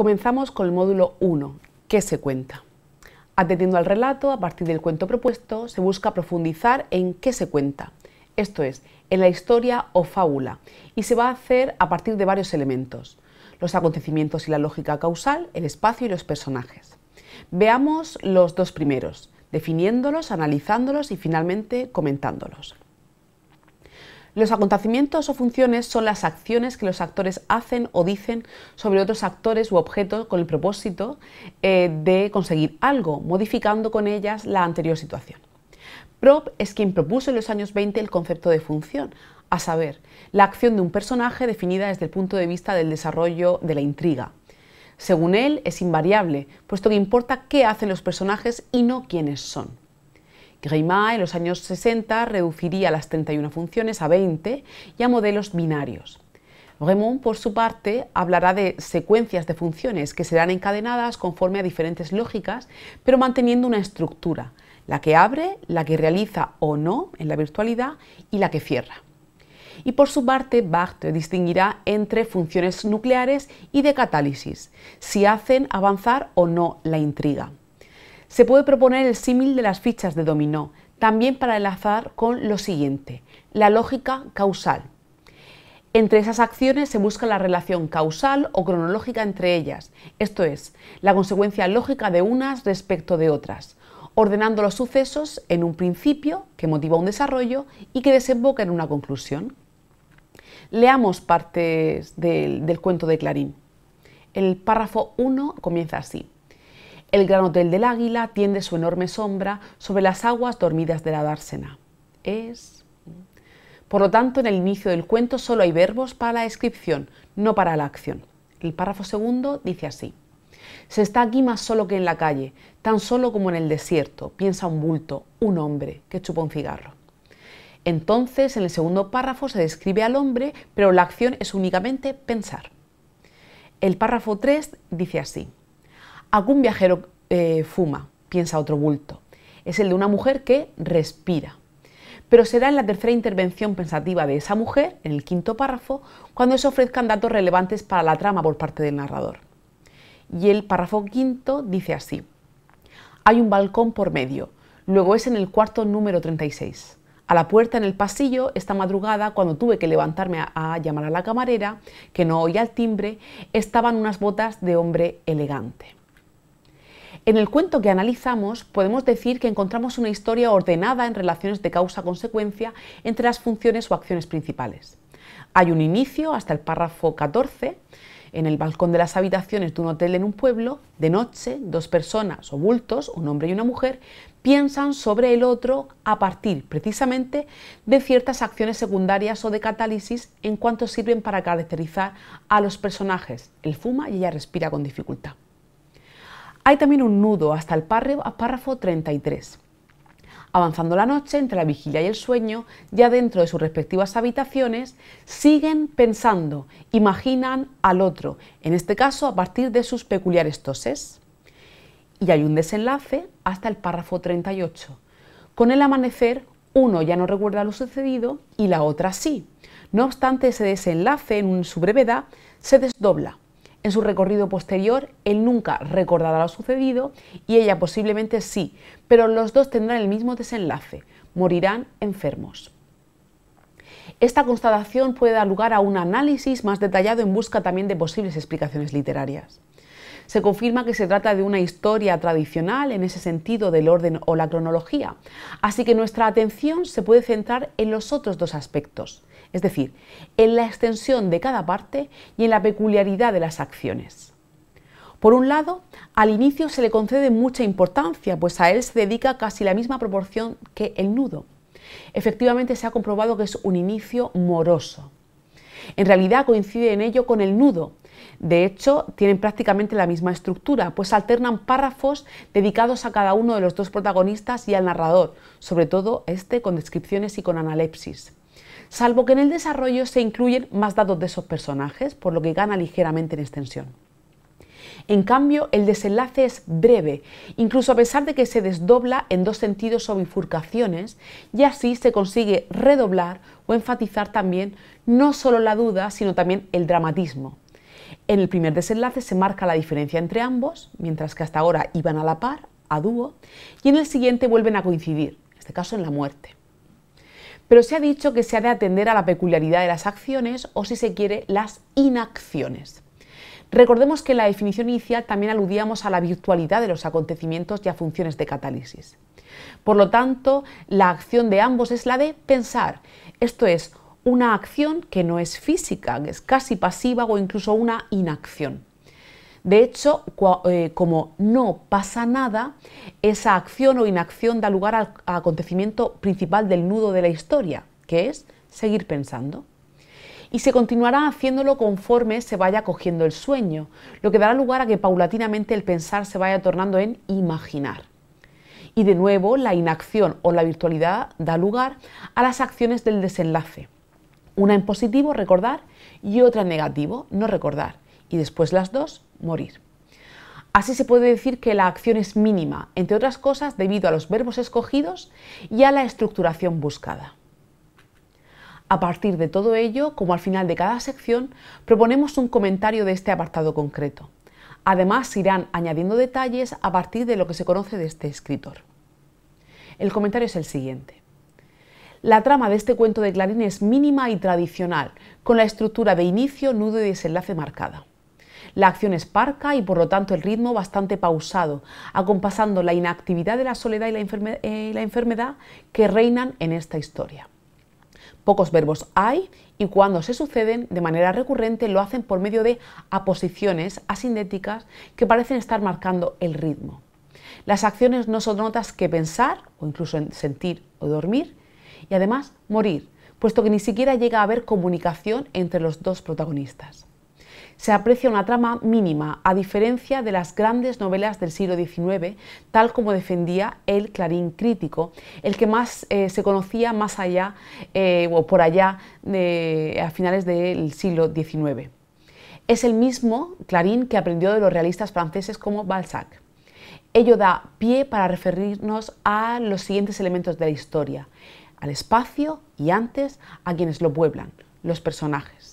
Comenzamos con el módulo 1, ¿qué se cuenta? Atendiendo al relato, a partir del cuento propuesto, se busca profundizar en qué se cuenta, esto es, en la historia o fábula, y se va a hacer a partir de varios elementos, los acontecimientos y la lógica causal, el espacio y los personajes. Veamos los dos primeros, definiéndolos, analizándolos y finalmente comentándolos. Los acontecimientos o funciones son las acciones que los actores hacen o dicen sobre otros actores u objetos con el propósito eh, de conseguir algo, modificando con ellas la anterior situación. Prop es quien propuso en los años 20 el concepto de función, a saber, la acción de un personaje definida desde el punto de vista del desarrollo de la intriga. Según él, es invariable, puesto que importa qué hacen los personajes y no quiénes son. Grima en los años 60 reduciría las 31 funciones a 20 y a modelos binarios. Raymond, por su parte, hablará de secuencias de funciones que serán encadenadas conforme a diferentes lógicas, pero manteniendo una estructura, la que abre, la que realiza o no en la virtualidad y la que cierra. Y por su parte, Bach distinguirá entre funciones nucleares y de catálisis, si hacen avanzar o no la intriga. Se puede proponer el símil de las fichas de dominó, también para enlazar con lo siguiente, la lógica causal. Entre esas acciones se busca la relación causal o cronológica entre ellas, esto es, la consecuencia lógica de unas respecto de otras, ordenando los sucesos en un principio que motiva un desarrollo y que desemboca en una conclusión. Leamos partes del, cuento de Clarín. El párrafo 1 comienza así. El Gran Hotel del Águila tiende su enorme sombra sobre las aguas dormidas de la dársena. Es... Por lo tanto, en el inicio del cuento solo hay verbos para la descripción, no para la acción. El párrafo segundo dice así. Se está aquí más solo que en la calle, tan solo como en el desierto, piensa un bulto, un hombre, que chupa un cigarro. Entonces, en el segundo párrafo se describe al hombre, pero la acción es únicamente pensar. El párrafo 3 dice así. Algún viajero eh, fuma, piensa otro bulto. Es el de una mujer que respira. Pero será en la tercera intervención pensativa de esa mujer, en el quinto párrafo, cuando se ofrezcan datos relevantes para la trama por parte del narrador. Y el párrafo quinto dice así. Hay un balcón por medio, luego es en el cuarto número 36. A la puerta en el pasillo, esta madrugada, cuando tuve que levantarme a, llamar a la camarera, que no oía el timbre, estaban unas botas de hombre elegante. En el cuento que analizamos podemos decir que encontramos una historia ordenada en relaciones de causa-consecuencia entre las funciones o acciones principales. Hay un inicio hasta el párrafo 14. En el balcón de las habitaciones de un hotel en un pueblo, de noche, dos personas o bultos, un hombre y una mujer, piensan sobre el otro a partir precisamente de ciertas acciones secundarias o de catálisis en cuanto sirven para caracterizar a los personajes. Él fuma y ella respira con dificultad. Hay también un nudo hasta el párrafo 33. Avanzando la noche, entre la vigilia y el sueño, ya dentro de sus respectivas habitaciones, siguen pensando, imaginan al otro, en este caso a partir de sus peculiares toses. Y hay un desenlace hasta el párrafo 38. Con el amanecer, uno ya no recuerda lo sucedido y la otra sí. No obstante, ese desenlace, en su brevedad, se desdobla. En su recorrido posterior, él nunca recordará lo sucedido y ella posiblemente sí, pero los dos tendrán el mismo desenlace, morirán enfermos. Esta constatación puede dar lugar a un análisis más detallado en busca también de posibles explicaciones literarias. Se confirma que se trata de una historia tradicional en ese sentido del orden o la cronología, así que nuestra atención se puede centrar en los otros dos aspectos, es decir, en la extensión de cada parte y en la peculiaridad de las acciones. Por un lado, al inicio se le concede mucha importancia, pues a él se dedica casi la misma proporción que el nudo. Efectivamente, se ha comprobado que es un inicio moroso. En realidad coincide en ello con el nudo. De hecho, tienen prácticamente la misma estructura, pues alternan párrafos dedicados a cada uno de los dos protagonistas y al narrador, sobre todo este con descripciones y con analepsis salvo que en el desarrollo se incluyen más datos de esos personajes, por lo que gana ligeramente en extensión. En cambio, el desenlace es breve, incluso a pesar de que se desdobla en dos sentidos o bifurcaciones, y así se consigue redoblar o enfatizar también no solo la duda, sino también el dramatismo. En el primer desenlace se marca la diferencia entre ambos, mientras que hasta ahora iban a la par, a dúo, y en el siguiente vuelven a coincidir, en este caso en la muerte pero se ha dicho que se ha de atender a la peculiaridad de las acciones o, si se quiere, las inacciones. Recordemos que en la definición inicial también aludíamos a la virtualidad de los acontecimientos y a funciones de catálisis. Por lo tanto, la acción de ambos es la de pensar, esto es, una acción que no es física, que es casi pasiva o incluso una inacción. De hecho, eh, como no pasa nada, esa acción o inacción da lugar al acontecimiento principal del nudo de la historia, que es seguir pensando. Y se continuará haciéndolo conforme se vaya cogiendo el sueño, lo que dará lugar a que paulatinamente el pensar se vaya tornando en imaginar. Y de nuevo, la inacción o la virtualidad da lugar a las acciones del desenlace. Una en positivo, recordar, y otra en negativo, no recordar y después las dos, morir. Así se puede decir que la acción es mínima, entre otras cosas debido a los verbos escogidos y a la estructuración buscada. A partir de todo ello, como al final de cada sección, proponemos un comentario de este apartado concreto. Además, se irán añadiendo detalles a partir de lo que se conoce de este escritor. El comentario es el siguiente. La trama de este cuento de Clarín es mínima y tradicional, con la estructura de inicio, nudo y desenlace marcada. La acción esparca y por lo tanto el ritmo bastante pausado, acompasando la inactividad de la soledad y la, eh, la enfermedad que reinan en esta historia. Pocos verbos hay y cuando se suceden de manera recurrente lo hacen por medio de aposiciones asindéticas que parecen estar marcando el ritmo. Las acciones no son otras que pensar o incluso sentir o dormir y además morir, puesto que ni siquiera llega a haber comunicación entre los dos protagonistas se aprecia una trama mínima, a diferencia de las grandes novelas del siglo XIX, tal como defendía el Clarín crítico, el que más eh, se conocía más allá eh, o por allá a finales del siglo XIX. Es el mismo Clarín que aprendió de los realistas franceses como Balzac. Ello da pie para referirnos a los siguientes elementos de la historia, al espacio y antes a quienes lo pueblan, los personajes.